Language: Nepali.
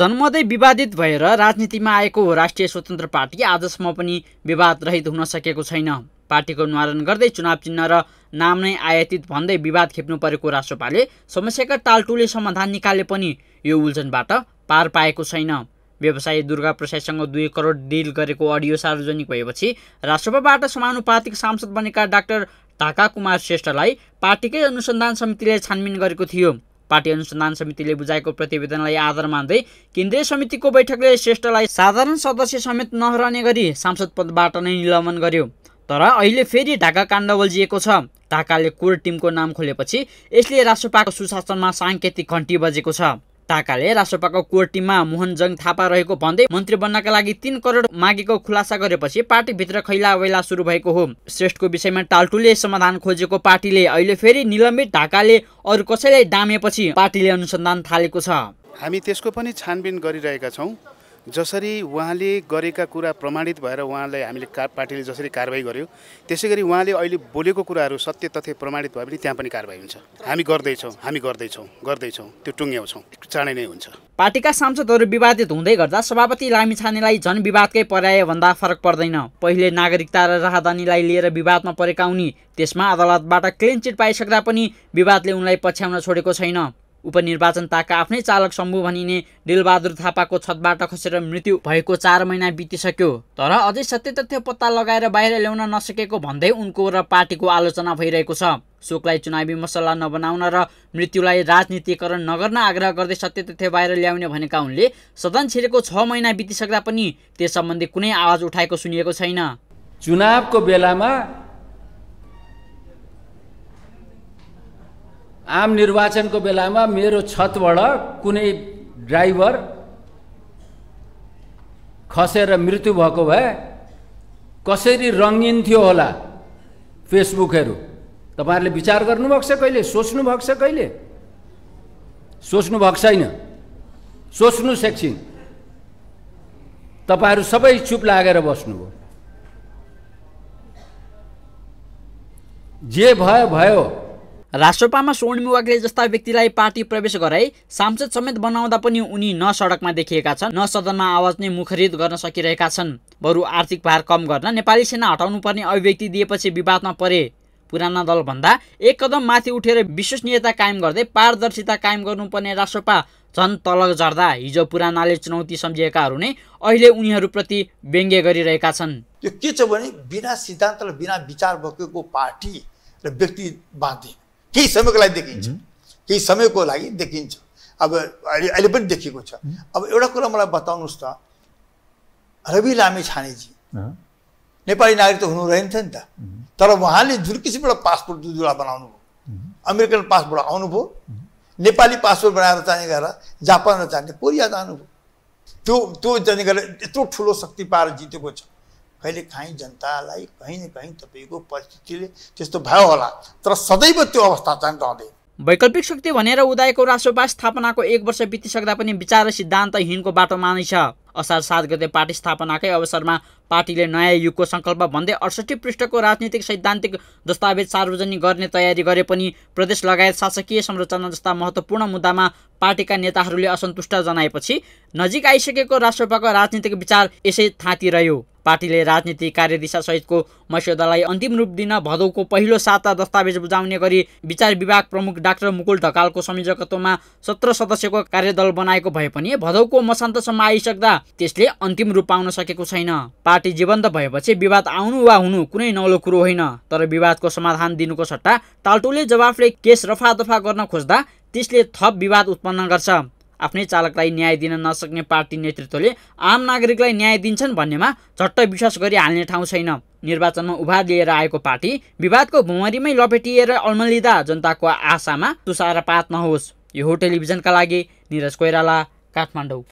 जन्मदै विवादित भएर राजनीतिमा आएको राष्ट्रिय स्वतन्त्र पार्टी आजसम्म पनि विवाद रहित हुन सकेको छैन पार्टीको निवारण गर्दै चुनाव चिन्ह र नाम नै आयातित भन्दै विवाद खेप्नु परेको राष्ट्रपाले समस्याका टालटुले समाधान निकाले पनि यो उल्झनबाट पार पाएको छैन व्यवसायी दुर्गा प्रसाईसँग दुई करोड डिल गरेको अडियो सार्वजनिक भएपछि राष्ट्रपाबाट समानुपातिक सांसद बनेका डाक्टर ढाका कुमार श्रेष्ठलाई पार्टीकै अनुसन्धान समितिले छानबिन गरेको थियो पार्टी अनुसन्धान समितिले बुझाएको प्रतिवेदनलाई आधार मान्दै केन्द्रीय समितिको बैठकले श्रेष्ठलाई साधारण सदस्य समेत नहराउने गरी सांसद पदबाट नै निलम्बन गर्यो तर अहिले फेरि ढाका काण्ड बल्झिएको छ ढाकाले कोर टिमको नाम खोलेपछि यसले राष्ट्रपाको सुशासनमा साङ्केतिक घन्टी बजेको छ ताकाले कोर टिममा मोहनजङ थापा रहेको भन्दै मन्त्री बन्नका लागि तीन करोड मागेको खुलासा गरेपछि पार्टीभित्र खैला वैला सुरु भएको हो श्रेष्ठको विषयमा टाल्टुले समाधान खोजेको पार्टीले अहिले फेरि निलम्बित ढाकाले अरू कसैलाई डामेपछि पार्टीले अनुसन्धान थालेको छ हामी त्यसको पनि छानबिन गरिरहेका छौँ जसरी उहाँले गरेका कुरा प्रमाणित भएर उहाँलाई हामीले का पार्टीले जसरी कारवाही गर्यो त्यसै गरी उहाँले अहिले बोलेको कुराहरू सत्य तथ्य प्रमाणित भए पनि त्यहाँ पनि कारवाही हुन्छ हामी गर्दैछौँ हामी गर्दैछौँ गर्दैछौँ त्यो टुङ्ग्याउँछौँ चाँडै नै हुन्छ पार्टीका सांसदहरू विवादित हुँदै गर्दा सभापति लामिछानेलाई जनविवादकै भन्दा फरक पर्दैन पहिले नागरिकता र राहदानीलाई लिएर विवादमा परेका उनी त्यसमा अदालतबाट क्लिन चिट पाइसक्दा पनि विवादले उनलाई पछ्याउन छोडेको छैन उपनिर्वाचन ताका आफ्नै चालक समूह भनिने डेलबहादुर थापाको छतबाट खसेर मृत्यु भएको चार महिना बितिसक्यो तर अझै सत्य तथ्य पत्ता लगाएर बाहिर ल्याउन नसकेको भन्दै उनको र पार्टीको आलोचना भइरहेको छ शोकलाई चुनावी मसला नबनाउन र मृत्युलाई राजनीतिकरण नगर्न आग्रह गर्दै सत्य तथ्य बाहिर ल्याउने भनेका उनले सदन छिरेको छ महिना बितिसक्दा पनि त्यस सम्बन्धी कुनै आवाज उठाएको सुनिएको छैन चुनावको बेलामा आम निर्वाचनको बेलामा मेरो छतबाट कुनै ड्राइभर खसेर मृत्यु भएको भए कसरी रङ्गिन्थ्यो होला फेसबुकहरू तपाईँहरूले विचार गर्नुभएको छ कहिले सोच्नुभएको छ कहिले सोच्नु भएको छैन सोच्नु एकछिन तपाईँहरू सबै चुप लागेर बस्नुभयो जे भयो भयो राष्ट्रपामा स्वर्ण मुवाग्ले जस्ता व्यक्तिलाई पार्टी प्रवेश गराई सांसद समेत बनाउँदा पनि उनी न सडकमा देखिएका छन् न सदनमा आवाज नै मुखरित गर्न सकिरहेका छन् बरु आर्थिक भार कम गर्न नेपाली सेना हटाउनुपर्ने अभिव्यक्ति दिएपछि विवादमा परे पुराना दलभन्दा एक कदम माथि उठेर विश्वसनीयता कायम गर्दै पारदर्शिता कायम गर्नुपर्ने राष्ट्रपा झन् तल झर्दा हिजो पुरानाले चुनौती सम्झिएकाहरू नै अहिले उनीहरूप्रति व्यङ्ग्य गरिरहेका छन् यो के छ भने बिना सिद्धान्त र बिना विचार बोकेको पार्टी र व्यक्ति केही समयको लागि देखिन्छ केही समयको लागि देखिन्छ अब अहिले अहिले पनि देखिएको छ अब एउटा कुरा मलाई बताउनुहोस् त रवि लामे छानेजी नेपाली नागरिक त हुनु रहेनथ्यो नि त तर उहाँले जुन किसिमबाट पासपोर्ट दुईवटा बनाउनु भयो अमेरिकन पासपोर्ट आउनुभयो नेपाली पासपोर्ट बनाएर जाने गरेर जापान जाने कोरिया जानुभयो त्यो त्यो जाने गरेर यत्रो ठुलो शक्ति पाएर जितेको छ कहिलेकाहीँ जनतालाई कहीँ न कहीँ तपाईँको परिस्थितिले त्यस्तो भयो होला तर सदैव त्यो अवस्था चाहिँ रहँदैन वैकल्पिक शक्ति भनेर उदयको राष्ट्रपा स्थापनाको एक वर्ष बितिसक्दा पनि विचार र सिद्धान्तहीनको बाटो मानै असार सात गते पार्टी स्थापनाकै अवसरमा पार्टीले नयाँ युगको सङ्कल्प भन्दै अडसठी पृष्ठको राजनीतिक सैद्धान्तिक दस्तावेज सार्वजनिक गर्ने तयारी गरे पनि प्रदेश लगायत शासकीय संरचना जस्ता महत्त्वपूर्ण मुद्दामा पार्टीका नेताहरूले असन्तुष्ट जनाएपछि नजिक आइसकेको राष्ट्रपाको राजनीतिक विचार यसै थाँती रह्यो पार्टीले राजनीति कार्यदिशासहितको मस्यौदालाई अन्तिम रूप दिन भदौको पहिलो साता दस्तावेज बुझाउने गरी विचार विभाग प्रमुख डाक्टर मुकुल ढकालको संयोजकत्वमा सत्र सदस्यको कार्यदल बनाएको भए पनि भदौको मसान्तसम्म आइसक्दा त्यसले अन्तिम रूप पाउन सकेको छैन पार्टी जीवन्त भएपछि विवाद आउनु वा हुनु कुनै नौलो कुरो होइन तर विवादको समाधान दिनुको सट्टा टाल्टोले जवाफले केस रफा दफा गर्न खोज्दा त्यसले थप विवाद उत्पन्न गर्छ आफ्नै चालकलाई न्याय दिन नसक्ने पार्टी नेतृत्वले आम नागरिकलाई न्याय दिन्छन् भन्नेमा झट्ट विश्वास गरिहाल्ने ठाउँ छैन निर्वाचनमा उभार लिएर आएको पार्टी विवादको भुमरीमै लपेटिएर अल्मलिँदा जनताको आशामा पात नहोस् यो हो टेलिभिजनका लागि निरज कोइराला काठमाडौँ